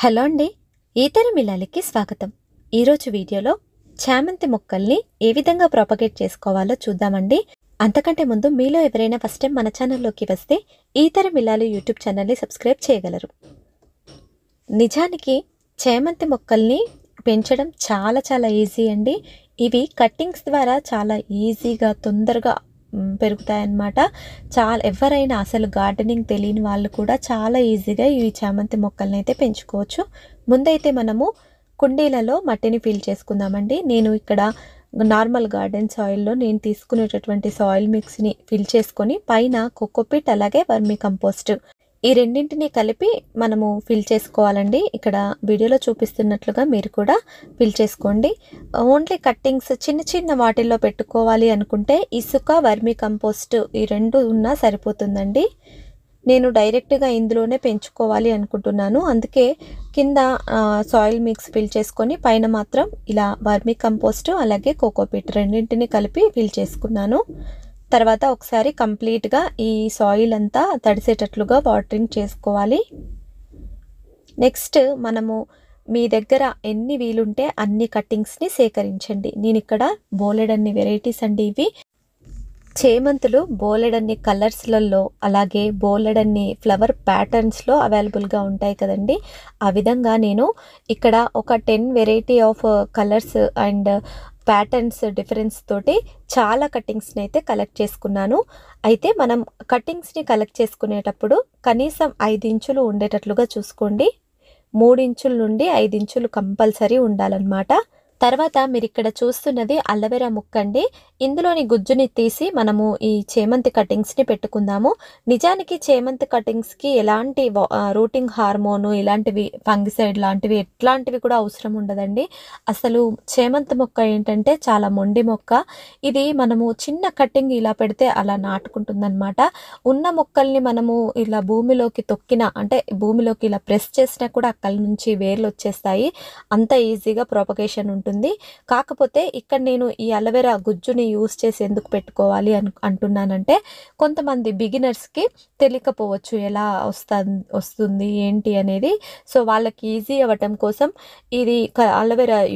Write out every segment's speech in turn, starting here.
hello అండి ఈతర మిలాలికి స్వాగతం ఈరోజు వీడియోలో చామంతి మొక్కల్ని ఏ విధంగా ప్రాపగేట్ చేసుకోవాలో చూద్దామండి అంతకంటే ముందు మీలో ఎవరైనా ఫస్ట్ టైం మన ఛానల్లోకి వస్తే ఈతర మిలాలు యూట్యూబ్ ఛానల్ని సబ్స్క్రైబ్ చేయగలరు నిజానికి చామంతి మొక్కల్ని పెంచడం చాలా చాలా ఈజీ అండి ఇవి కట్టింగ్స్ ద్వారా చాలా ఈజీగా తొందరగా పెరుగుతాయన్నమాట చాలా ఎవరైనా అసలు గార్డెనింగ్ తెలియని వాళ్ళు కూడా చాలా ఈజీగా ఈ చామంతి మొక్కలని అయితే పెంచుకోవచ్చు ముందైతే మనము కుండీలలో మట్టిని ఫిల్ చేసుకుందామండి నేను ఇక్కడ నార్మల్ గార్డెన్ సాయిల్లో నేను తీసుకునేటటువంటి సాయిల్ మిక్స్ని ఫిల్ చేసుకొని పైన కోకోపిట్ అలాగే వర్మీ కంపోస్ట్ ఈ రెండింటిని కలిపి మనము ఫిల్ చేసుకోవాలండి ఇక్కడ వీడియోలో చూపిస్తున్నట్లుగా మీరు కూడా ఫిల్ చేసుకోండి ఓన్లీ కట్టింగ్స్ చిన్న చిన్న వాటిల్లో పెట్టుకోవాలి అనుకుంటే ఇసుక వర్మి కంపోస్ట్ ఈ రెండు ఉన్నా సరిపోతుందండి నేను డైరెక్ట్గా ఇందులోనే పెంచుకోవాలి అనుకుంటున్నాను అందుకే కింద సాయిల్ మిక్స్ ఫిల్ చేసుకొని పైన మాత్రం ఇలా వర్మి కంపోస్ట్ అలాగే కోకోపీట్ రెండింటిని కలిపి ఫిల్ చేసుకున్నాను తర్వాత ఒకసారి కంప్లీట్గా ఈ సాయిల్ అంతా తడిసేటట్లుగా వాటరింగ్ చేసుకోవాలి నెక్స్ట్ మనము మీ దగ్గర ఎన్ని వీలుంటే అన్ని కట్టింగ్స్ని సేకరించండి నేను ఇక్కడ బోలెడన్ని వెరైటీస్ అండి ఇవి చేమంతులు బోలెడన్ని కలర్స్లలో అలాగే బోలెడన్ని ఫ్లవర్ ప్యాటర్న్స్లో అవైలబుల్గా ఉంటాయి కదండి ఆ విధంగా నేను ఇక్కడ ఒక ten variety of colours and patterns difference తోటి చాలా కటింగ్స్ని అయితే కలెక్ట్ చేసుకున్నాను అయితే మనం కట్టింగ్స్ని కలెక్ట్ చేసుకునేటప్పుడు కనీసం ఐదు ఇంచులు ఉండేటట్లుగా చూసుకోండి మూడు ఇంచుల నుండి ఐదు ఇంచులు కంపల్సరీ ఉండాలన్నమాట తర్వాత మీరు ఇక్కడ చూస్తున్నది అల్లవెరా ముక్క అండి ఇందులోని గుజ్జుని తీసి మనము ఈ చేమంతి కటింగ్స్ని పెట్టుకుందాము నిజానికి చేమంతి కటింగ్స్కి ఎలాంటి రూటింగ్ హార్మోను ఇలాంటివి ఫంగిసైడ్ లాంటివి ఎట్లాంటివి కూడా అవసరం ఉండదండి అసలు చేమంతి మొక్క ఏంటంటే చాలా మొండి మొక్క ఇది మనము చిన్న కటింగ్ ఇలా పెడితే అలా నాటుకుంటుందన్నమాట ఉన్న మొక్కల్ని మనము ఇలా భూమిలోకి తొక్కిన అంటే భూమిలోకి ఇలా ప్రెస్ చేసినా కూడా అక్కడి నుంచి వేర్లు వచ్చేస్తాయి అంత ఈజీగా ప్రొపగేషన్ ఉంటుంది ఉంటుంది కాకపోతే ఇక్కడ నేను ఈ అలవేరా గుజ్జుని యూస్ చేసి ఎందుకు పెట్టుకోవాలి అని అంటున్నానంటే కొంతమంది బిగినర్స్కి తెలియకపోవచ్చు ఎలా వస్తా వస్తుంది ఏంటి అనేది సో వాళ్ళకి ఈజీ అవ్వటం కోసం ఇది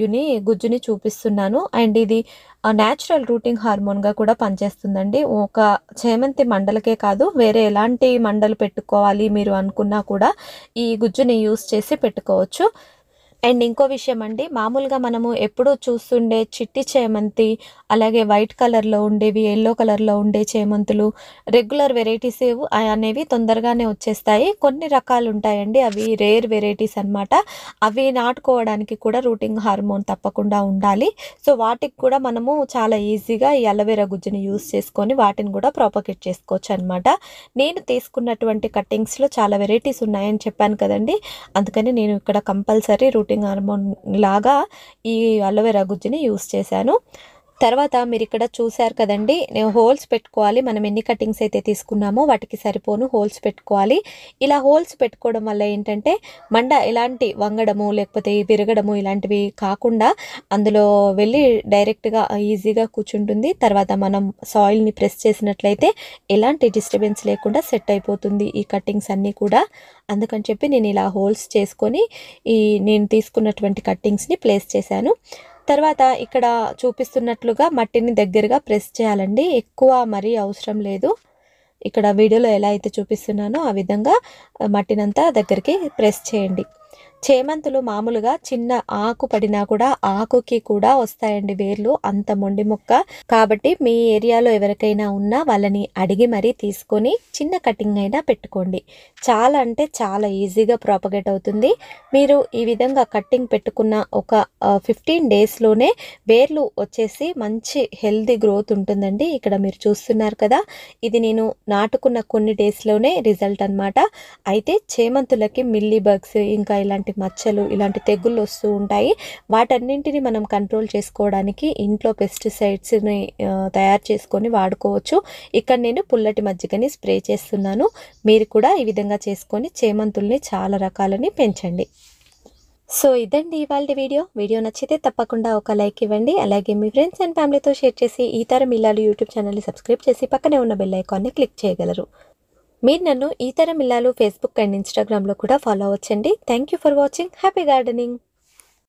యుని గుజ్జుని చూపిస్తున్నాను అండ్ ఇది న్యాచురల్ రూటింగ్ హార్మోన్గా కూడా పనిచేస్తుందండి ఒక చేమంతి మండలకే కాదు వేరే ఎలాంటి మండలు పెట్టుకోవాలి మీరు అనుకున్నా కూడా ఈ గుజ్జుని యూస్ చేసి పెట్టుకోవచ్చు అండ్ ఇంకో విషయం అండి మామూలుగా మనము ఎప్పుడూ చూస్తుండే చిట్టి చేమంతి అలాగే వైట్ కలర్లో ఉండేవి ఎల్లో కలర్లో ఉండే చేమంతులు రెగ్యులర్ వెరైటీస్ అనేవి తొందరగానే వచ్చేస్తాయి కొన్ని రకాలు ఉంటాయండి అవి రేర్ వెరైటీస్ అనమాట అవి నాటుకోవడానికి కూడా రూటింగ్ హార్మోన్ తప్పకుండా ఉండాలి సో వాటికి కూడా మనము చాలా ఈజీగా ఈ అలవేరా గుజ్జుని యూస్ చేసుకొని వాటిని కూడా ప్రాపకేట్ చేసుకోవచ్చు అనమాట నేను తీసుకున్నటువంటి కటింగ్స్లో చాలా వెరైటీస్ ఉన్నాయని చెప్పాను కదండి అందుకని నేను ఇక్కడ కంపల్సరీ రూటింగ్ గ్రోటింగ్ హార్మోన్ లాగా ఈ అలోవెరా గుజ్జుని యూస్ చేశాను తర్వాత మీరు ఇక్కడ చూశారు కదండి నేను హోల్స్ పెట్టుకోవాలి మనం ఎన్ని కటింగ్స్ అయితే తీసుకున్నామో వాటికి సరిపోను హోల్స్ పెట్టుకోవాలి ఇలా హోల్స్ పెట్టుకోవడం వల్ల ఏంటంటే మండ ఇలాంటి వంగడము లేకపోతే విరగడము ఇలాంటివి కాకుండా అందులో వెళ్ళి డైరెక్ట్గా ఈజీగా కూర్చుంటుంది తర్వాత మనం సాయిల్ని ప్రెస్ చేసినట్లయితే ఎలాంటి డిస్టర్బెన్స్ లేకుండా సెట్ అయిపోతుంది ఈ కటింగ్స్ అన్నీ కూడా అందుకని చెప్పి నేను ఇలా హోల్స్ చేసుకొని ఈ నేను తీసుకున్నటువంటి కట్టింగ్స్ని ప్లేస్ చేశాను తర్వాత ఇక్కడ చూపిస్తున్నట్లుగా మట్టిని దగ్గరగా ప్రెస్ చేయాలండి ఎక్కువ మరీ అవసరం లేదు ఇక్కడ వీడియోలో ఎలా అయితే చూపిస్తున్నానో ఆ విధంగా మట్టినంతా దగ్గరికి ప్రెస్ చేయండి చేమంతులు మామూలుగా చిన్న ఆకు పడినా కూడా ఆకుకి కూడా వస్తాయండి వేర్లు అంత మొండి మొక్క కాబట్టి మీ ఏరియాలో ఎవరికైనా ఉన్నా వాళ్ళని అడిగి మరీ తీసుకొని చిన్న కటింగ్ అయినా పెట్టుకోండి చాలా అంటే చాలా ఈజీగా ప్రాపగేట్ అవుతుంది మీరు ఈ విధంగా కట్టింగ్ పెట్టుకున్న ఒక ఫిఫ్టీన్ డేస్లోనే వేర్లు వచ్చేసి మంచి హెల్దీ గ్రోత్ ఉంటుందండి ఇక్కడ మీరు చూస్తున్నారు కదా ఇది నేను నాటుకున్న కొన్ని డేస్లోనే రిజల్ట్ అనమాట అయితే చేమంతులకి మిల్లీ బగ్స్ ఇంకా ఇలాంటి ఇలాంటి మచ్చలు ఇలాంటి తెగుళ్ళు వస్తూ ఉంటాయి వాటన్నింటినీ మనం కంట్రోల్ చేసుకోవడానికి ఇంట్లో పెస్టిసైడ్స్ని తయారు చేసుకొని వాడుకోవచ్చు ఇక్కడ నేను పుల్లటి మజ్జిగని స్ప్రే చేస్తున్నాను మీరు కూడా ఈ విధంగా చేసుకొని చేమంతుల్ని చాలా రకాలని పెంచండి సో ఇదండి ఇవాళ వీడియో వీడియో నచ్చితే తప్పకుండా ఒక లైక్ ఇవ్వండి అలాగే మీ ఫ్రెండ్స్ అండ్ ఫ్యామిలీతో షేర్ చేసి ఈ తరం ఇల్లాలు యూట్యూబ్ ఛానల్ని సబ్స్క్రైబ్ చేసి పక్కనే ఉన్న బెల్ ఐకాన్ని క్లిక్ చేయగలరు మీరు నన్ను ఈ తరం ఇల్లాలు ఫేస్బుక్ అండ్ ఇన్స్టాగ్రామ్లో కూడా ఫాలో అవ్వచ్చండి thank you for watching happy gardening